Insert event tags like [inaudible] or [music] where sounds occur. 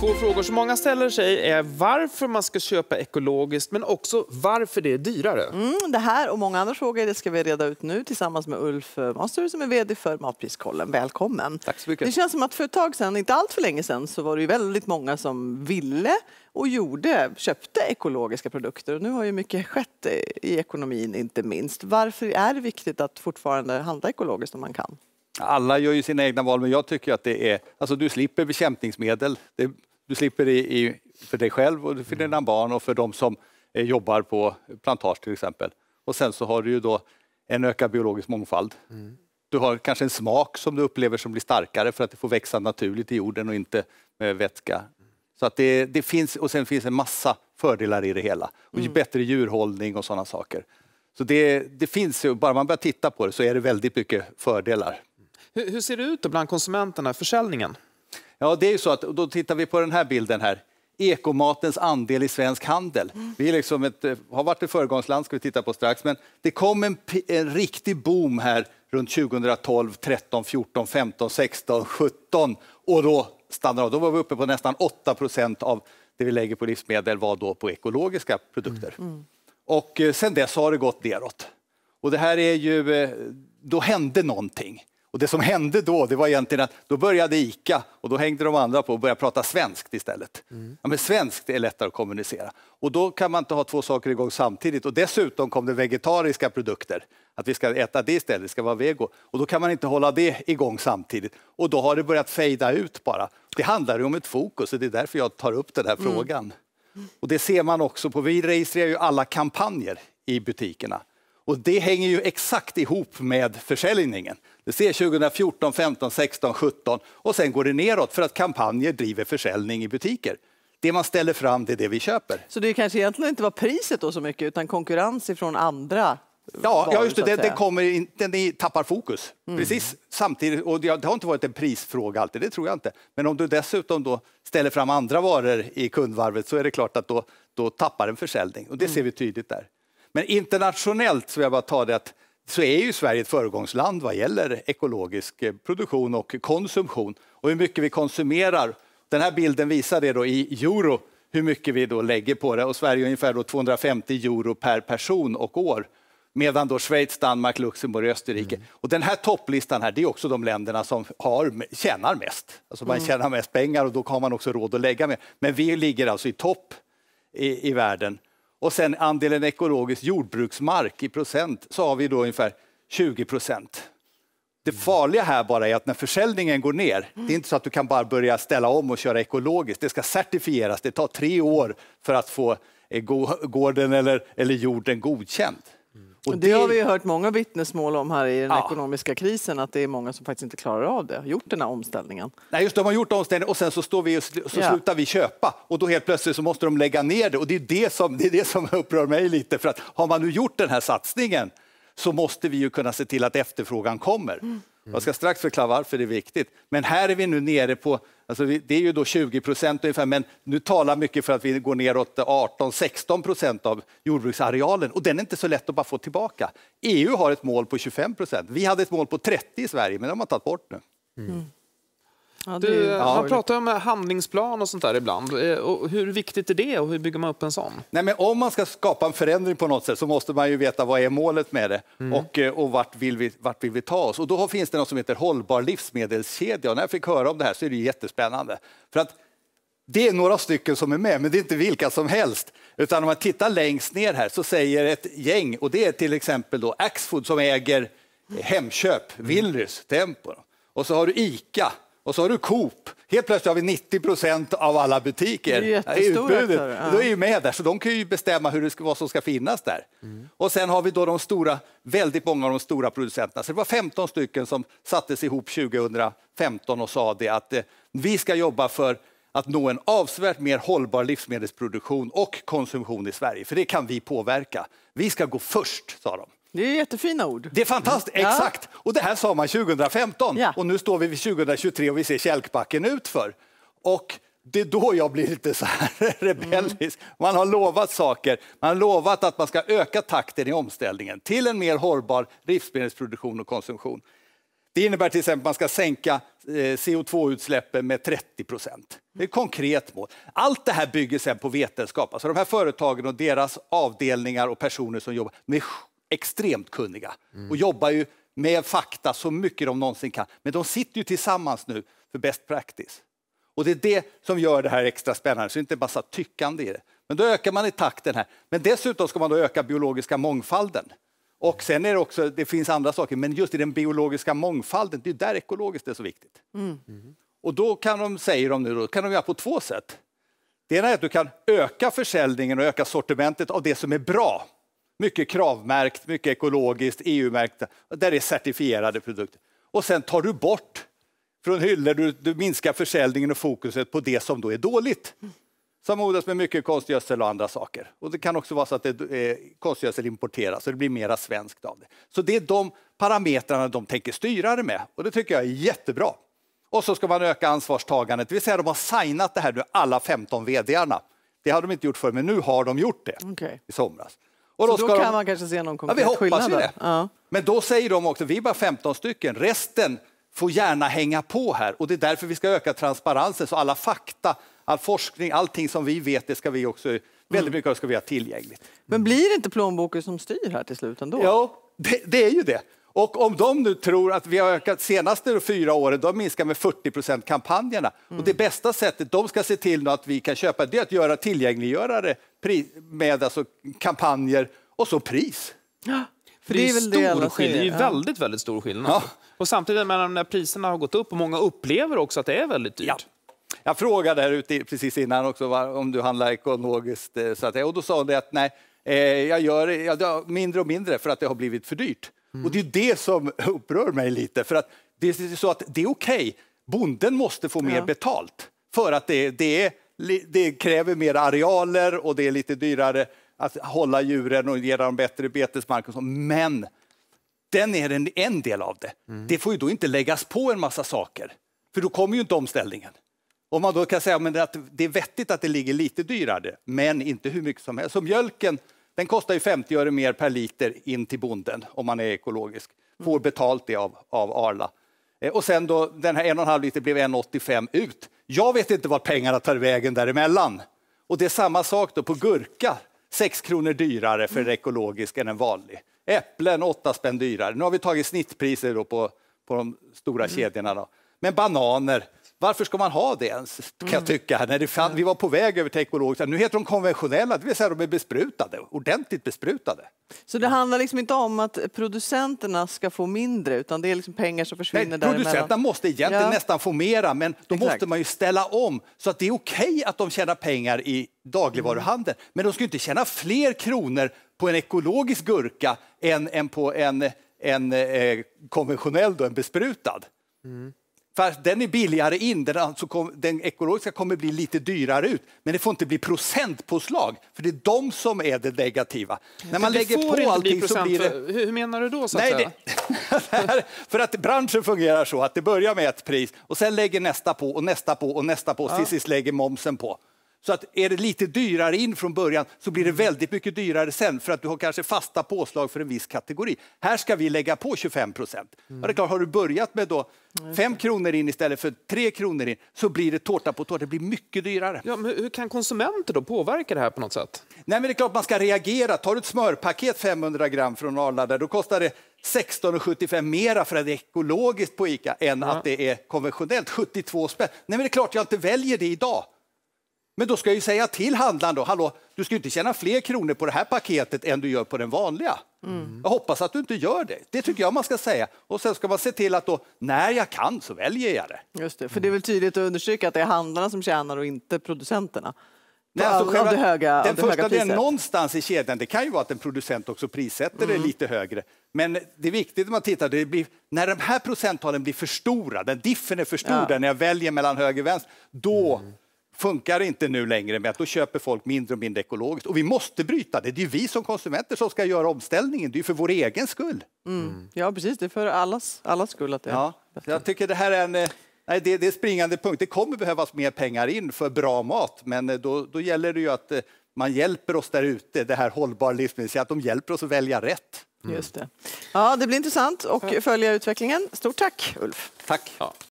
Två frågor som många ställer sig är varför man ska köpa ekologiskt men också varför det är dyrare. Mm, det här och många andra frågor det ska vi reda ut nu tillsammans med Ulf Master som är vd för Matpriskollen. Välkommen! Tack så mycket. Det känns som att för ett tag sedan, inte allt för länge sedan, så var det ju väldigt många som ville och gjorde, köpte ekologiska produkter. Och nu har ju mycket skett i ekonomin inte minst. Varför är det viktigt att fortfarande handla ekologiskt om man kan? Alla gör ju sina egna val, men jag tycker att det är... Alltså du slipper bekämpningsmedel. Det du slipper i, i för dig själv och för dina mm. barn och för de som eh, jobbar på plantage till exempel. Och sen så har du ju då en ökad biologisk mångfald. Mm. Du har kanske en smak som du upplever som blir starkare för att det får växa naturligt i jorden och inte med vätska. Mm. Så att det, det, finns, och sen finns en massa fördelar i det hela. Och mm. Bättre djurhållning och sådana saker. Så det, det finns, bara man börjar titta på det så är det väldigt mycket fördelar. Hur, hur ser det ut bland konsumenterna, försäljningen? Ja, det är ju så att då tittar vi på den här bilden här. Ekomatens andel i svensk handel. Mm. Vi är liksom ett, eh, har varit ett föregångsland, ska vi titta på strax. Men det kom en, en riktig boom här runt 2012, 13, 14, 15, 16, 17 och då stannade av. Då var vi uppe på nästan 8 procent av det vi lägger på livsmedel var då på ekologiska produkter. Mm. mm. Och eh, sen dess har det gått neråt. Och det här är ju, eh, då hände någonting. Och det som hände då, det var egentligen att då började ICA och då hängde de andra på och började prata svenskt istället. Mm. Ja, men svenskt är lättare att kommunicera. Och då kan man inte ha två saker igång samtidigt. Och dessutom kom det vegetariska produkter. Att vi ska äta det istället, det ska vara vego. Och då kan man inte hålla det igång samtidigt. Och då har det börjat fejda ut bara. Det handlar ju om ett fokus och det är därför jag tar upp den här mm. frågan. Och det ser man också på, vi registrerar ju alla kampanjer i butikerna. Och det hänger ju exakt ihop med försäljningen. Det ser 2014, 15, 16, 17 och sen går det neråt för att kampanjer driver försäljning i butiker. Det man ställer fram, det är det vi köper. Så det kanske egentligen inte var priset då så mycket utan konkurrens från andra Ja, varor, ja just det, den, den, kommer in, den tappar fokus. Mm. Precis samtidigt, och det har inte varit en prisfråga alltid, det tror jag inte. Men om du dessutom då ställer fram andra varor i kundvarvet så är det klart att då, då tappar den försäljning och det mm. ser vi tydligt där. Men internationellt, så jag bara ta det, att, så är ju Sverige ett föregångsland vad gäller ekologisk eh, produktion och konsumtion och hur mycket vi konsumerar. Den här bilden visar det då i euro, hur mycket vi då lägger på det och Sverige ungefär då 250 euro per person och år. Medan då Schweiz, Danmark, Luxemburg och Österrike. Mm. Och den här topplistan här, det är också de länderna som har, tjänar mest. Alltså man mm. tjänar mest pengar och då har man också råd att lägga mer. Men vi ligger alltså i topp i, i världen. Och sen andelen ekologisk jordbruksmark i procent så har vi då ungefär 20 procent. Det mm. farliga här bara är att när försäljningen går ner, mm. det är inte så att du kan bara börja ställa om och köra ekologiskt. Det ska certifieras, det tar tre år för att få eh, gården eller, eller jorden godkänd. Och det, det har vi ju hört många vittnesmål om här i den ja. ekonomiska krisen, att det är många som faktiskt inte klarar av det, gjort den här omställningen. Nej, just det, de har gjort omställningen och sen så, står vi och, så yeah. slutar vi köpa och då helt plötsligt så måste de lägga ner det och det är det som, det är det som [laughs] upprör mig lite för att har man nu gjort den här satsningen så måste vi ju kunna se till att efterfrågan kommer. Mm. Jag ska strax förklara varför det är viktigt, men här är vi nu nere på Alltså det är ju då 20 procent ungefär, men nu talar mycket för att vi går neråt 18-16 procent av jordbruksarealen och den är inte så lätt att bara få tillbaka. EU har ett mål på 25 procent. Vi hade ett mål på 30 i Sverige, men det har man tagit bort nu. Mm. Ja, du, eh, ja, man pratar om eh, handlingsplan och sånt där ibland. Eh, och hur viktigt är det och hur bygger man upp en sån? Nej, men om man ska skapa en förändring på något sätt så måste man ju veta vad är målet med det mm. och, och vart, vill vi, vart vill vi ta oss? Och då finns det något som heter hållbar livsmedelskedja. Och när jag fick höra om det här så är det jättespännande. För att det är några stycken som är med, men det är inte vilka som helst. Utan om man tittar längst ner här så säger ett gäng, och det är till exempel då Axfood som äger Hemköp, Willys, Tempo. Och så har du Ica och så har du Coop. Helt plötsligt har vi 90 procent av alla butiker i utbudet. Ja. Då är ju med där, så de kan ju bestämma hur det ska, vad som ska finnas där. Mm. Och sen har vi då de stora, väldigt många av de stora producenterna. Så det var 15 stycken som sattes ihop 2015 och sa det att eh, vi ska jobba för att nå en avsevärt mer hållbar livsmedelsproduktion och konsumtion i Sverige, för det kan vi påverka. Vi ska gå först, sa de. Det är jättefina ord. Det är fantastiskt, mm. exakt. Och det här sa man 2015 ja. och nu står vi vid 2023 och vi ser kälkbacken utför. Och det är då jag blir lite så här [laughs] rebellisk. Man har lovat saker. Man har lovat att man ska öka takten i omställningen till en mer hållbar livsmedelsproduktion och konsumtion. Det innebär till exempel att man ska sänka eh, CO2-utsläppen med 30 procent. Det är ett konkret mål. Allt det här bygger sedan på vetenskap. Alltså de här företagen och deras avdelningar och personer som jobbar med extremt kunniga mm. och jobbar ju med fakta så mycket de någonsin kan. Men de sitter ju tillsammans nu för best practice. Och det är det som gör det här extra spännande, så det är inte bara tyckande i det. Men då ökar man i takten här. Men dessutom ska man då öka biologiska mångfalden. Och sen är det också, det finns andra saker, men just i den biologiska mångfalden, det är där ekologiskt är så viktigt. Mm. mm. Och då kan de, säger de nu, då kan de göra på två sätt. Det ena är att du kan öka försäljningen och öka sortimentet av det som är bra mycket kravmärkt, mycket ekologiskt, EU-märkt, där det är certifierade produkter. Och sen tar du bort från hyllor, du, du minskar försäljningen och fokuset på det som då är dåligt. Som odlas med mycket konstgödsel och andra saker. Och det kan också vara så att det är eh, konstgödsel importeras och det blir mera svenskt av det. Så det är de parametrarna de tänker styra det med och det tycker jag är jättebra. Och så ska man öka ansvarstagandet, det vill säga de har signat det här nu, alla 15 vdarna. Det har de inte gjort förr, men nu har de gjort det okay. i somras. Och då, så då kan de... man kanske se någon konkret skillnad? Ja, vi hoppas skillnad, det. Ja. Men då säger de också, vi är bara 15 stycken, resten får gärna hänga på här. Och det är därför vi ska öka transparensen, så alla fakta, all forskning, allting som vi vet, det ska vi också, mm. väldigt mycket av, ska vi ha tillgängligt. Men blir det inte plånboken som styr här till slut ändå? Jo, det, det är ju det. Och om de nu tror att vi har ökat senaste fyra åren, de minskar med 40 procent kampanjerna. Mm. Och det bästa sättet de ska se till att vi kan köpa, det är att göra tillgängliggörare med alltså kampanjer och så pris. för det är, det stor skillnad. Det är väldigt, väldigt stor skillnad. Ja. Och samtidigt när priserna har gått upp och många upplever också att det är väldigt dyrt. Ja. Jag frågade där ute precis innan också om du handlar ekologiskt eh, så att, och då sa de att nej, eh, jag gör jag, mindre och mindre för att det har blivit för dyrt. Mm. Och det är det som [laughs] upprör mig lite, för att det är så att det är okej. Okay. Bonden måste få mer betalt för att det, det, är, det kräver mer arealer och det är lite dyrare att hålla djuren och ge dem bättre betesmark. Och så. Men den är en, en del av det. Mm. Det får ju då inte läggas på en massa saker, för då kommer ju inte omställningen. Om man då kan säga men att det är vettigt att det ligger lite dyrare, men inte hur mycket som helst. Som mjölken den kostar ju 50 öre mer per liter in till bonden om man är ekologisk. Mm. Får betalt det av, av Arla. Eh, och sen då den här 1,5 liter blev 1,85 ut. Jag vet inte vart pengarna tar vägen däremellan. Och det är samma sak då på gurka. 6 kronor dyrare för en mm. ekologisk än en vanlig. Äpplen 8 spänn dyrare. Nu har vi tagit snittpriser då på, på de stora mm. kedjorna. Då. Men bananer varför ska man ha det ens, kan jag mm. tycka, när det fann, vi var på väg över till ekologiskt. Nu heter de konventionella, det vill säga de är besprutade, ordentligt besprutade. Så det handlar liksom inte om att producenterna ska få mindre, utan det är liksom pengar som försvinner Nej, däremellan? Producenterna måste egentligen ja. nästan få mera, men då Exakt. måste man ju ställa om så att det är okej okay att de tjänar pengar i dagligvaruhandeln, mm. men de ska inte tjäna fler kronor på en ekologisk gurka än, än på en, en eh, konventionell, då, en besprutad. Mm. Fast den är billigare in, den, alltså kom, den ekologiska kommer bli lite dyrare ut. Men det får inte bli procentpåslag, för det är de som är det negativa. När man lägger på allting så blir det... Hur menar du då? Så Nej, det... [laughs] för att branschen fungerar så att det börjar med ett pris och sen lägger nästa på och nästa på och nästa på ja. till sist lägger momsen på. Så att är det lite dyrare in från början så blir det mm. väldigt mycket dyrare sen för att du har kanske fasta påslag för en viss kategori. Här ska vi lägga på 25 procent. Mm. har du börjat med då 5 kronor in istället för 3 kronor in så blir det tårta på tårta. Det blir mycket dyrare. Ja, hur kan konsumenter då påverka det här på något sätt? Nej, men det är klart att man ska reagera. Tar du ett smörpaket 500 gram från Arlanda då kostar det 16,75 mera för att det är ekologiskt på Ica än ja. att det är konventionellt. 72 spänn. Nej, men det är klart jag inte väljer det idag. Men då ska jag ju säga till handlaren då, hallå, du ska inte tjäna fler kronor på det här paketet än du gör på den vanliga. Mm. Jag hoppas att du inte gör det. Det tycker jag man ska säga. Och sen ska man se till att då, när jag kan så väljer jag det. Just det, för det är väl tydligt att understryka att det är handlarna som tjänar och inte producenterna. Nej, alltså själva, höga, den första delen någonstans i kedjan, det kan ju vara att en producent också prissätter mm. det lite högre. Men det är viktigt att man tittar, det blir, när de här procenttalen blir för stora, den diffen är för stor, ja. när jag väljer mellan höger och vänster, då mm funkar inte nu längre med att då köper folk mindre och mindre ekologiskt. Och vi måste bryta det. Det är vi som konsumenter som ska göra omställningen. Det är för vår egen skull. Mm. Ja, precis. Det är för allas, allas skull att det ja. Jag tycker det här är en... Eh, nej, det, det är springande punkt. Det kommer behövas mer pengar in för bra mat, men eh, då, då gäller det ju att eh, man hjälper oss där ute, det här hållbara livsmedlet, att de hjälper oss att välja rätt. Mm. Just det. Ja, det blir intressant att följa utvecklingen. Stort tack, Ulf. Tack. Ja.